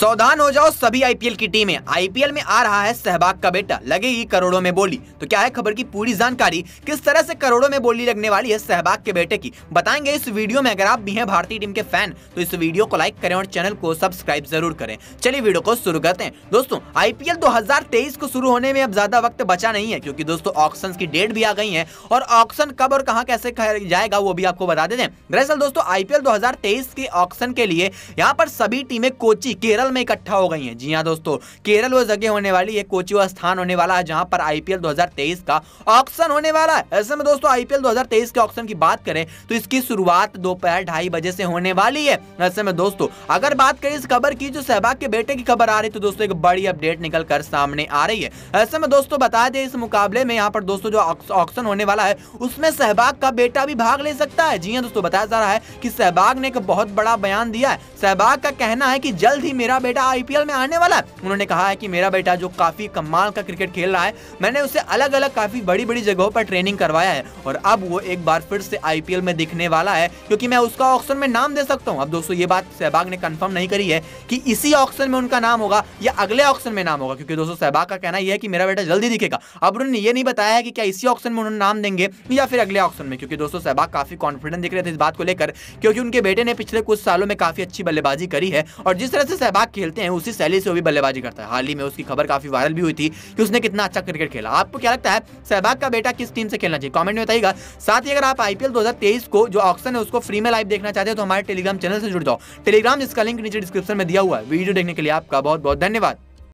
सावधान हो जाओ सभी आईपीएल की टीमें आईपीएल में आ रहा है सहबाग का बेटा लगेगी करोड़ों में बोली तो क्या है खबर की पूरी जानकारी किस तरह से करोड़ों में बोली लगने वाली है सहबाग के बेटे की बताएंगे इस वीडियो में अगर आप भी हैं भारतीय टीम के फैन तो इस वीडियो को लाइक करें और चैनल को सब्सक्राइब जरूर करें चलिए वीडियो को शुरू करते हैं दोस्तों आईपीएल दो को शुरू होने में अब ज्यादा वक्त बचा नहीं है क्यूँकी दोस्तों ऑक्शन की डेट भी आ गई है और ऑक्शन कब और कहाँ कैसे जाएगा वो भी आपको बता देते हैं दरअसल दोस्तों आईपीएल दो के ऑप्शन के लिए यहाँ पर सभी टीमें कोची केरल केरल में इकट्ठा हो गई हैं जी हाँ दोस्तों केरल वो जगह होने वाली एक कोची वो स्थान होने वाला है जहां पर आईपीएल 2023 का ऑक्शन होने वाला है ऐसे में दोस्तों आईपीएल 2023 के ऑक्शन की बात करें तो इसकी शुरुआत दोपहर ढाई बजे से होने वाली है ऐसे में दोस्तों अगर बात करें इस खबर की जो सहबाग के बेटे की खबर आ रही तो दोस्तों एक बड़ी अपडेट निकल कर सामने आ रही है ऐसे में दोस्तों बता दें इस मुकाबले में यहाँ पर दोस्तों जो ऑक्शन होने वाला है उसमें सहबाग का बेटा भी भाग ले सकता है जी हाँ दोस्तों बताया जा रहा है कि सहबाग ने एक बहुत बड़ा बयान दिया है सहबाग का कहना है कि जल्द ही मेरा मेरा बेटा आईपीएल में आने वाला है उन्होंने कहा है कि मेरा बेटा जो काफी कमाल का क्रिकेट खेल रहा है मैंने उसे अलग अलग काफी बड़ी बड़ी जगहों पर ट्रेनिंग करवाया है और अब वो एक बार फिर से आईपीएल में दिखने वाला है क्योंकि मैं उसका ऑप्शन में नाम दे सकता हूँ अब दोस्तों ये बात सहबाग ने कन्फर्म नहीं करी है कि इसी ऑप्शन में उनका नाम होगा या अगले ऑप्शन में नाम होगा क्योंकि दोस्तों सहबाग का कहना यह है कि मेरा बेटा जल्दी दिखेगा अब उन्होंने ये नहीं बताया है कि क्या इसी ऑप्शन में उन्होंने नाम देंगे या फिर अगले ऑप्शन में क्योंकि दोस्तों सहबाग काफी कॉन्फिडेंट दिख रहे थे इस बात को लेकर क्योंकि उनके बेटे ने पिछले कुछ सालों में काफी अच्छी बल्लेबाजी करी है और जिस तरह से सहबाग खेलते हैं उसी शैली से वो भी बल्लेबाजी करता है हाल ही में उसकी खबर काफी वायरल भी हुई थी कि उसने कितना अच्छा क्रिकेट खेला आपको क्या लगता है सहबाग का बेटा किस टीम से खेलना चाहिए कॉमेंट में बताइएगा साथ ही अगर आप आईपीएल दो को जो ऑप्शन है उसको फ्री में लाइव देखना चाहते हैं तो हमारे टेलीग्राम चैनल से जुड़ जाओ टेलीग्राम जिसका लिंक नीचे डिस्क्रिप्शन में दिया हुआ है वीडियो देखने के लिए आपका बहुत बहुत धन्यवाद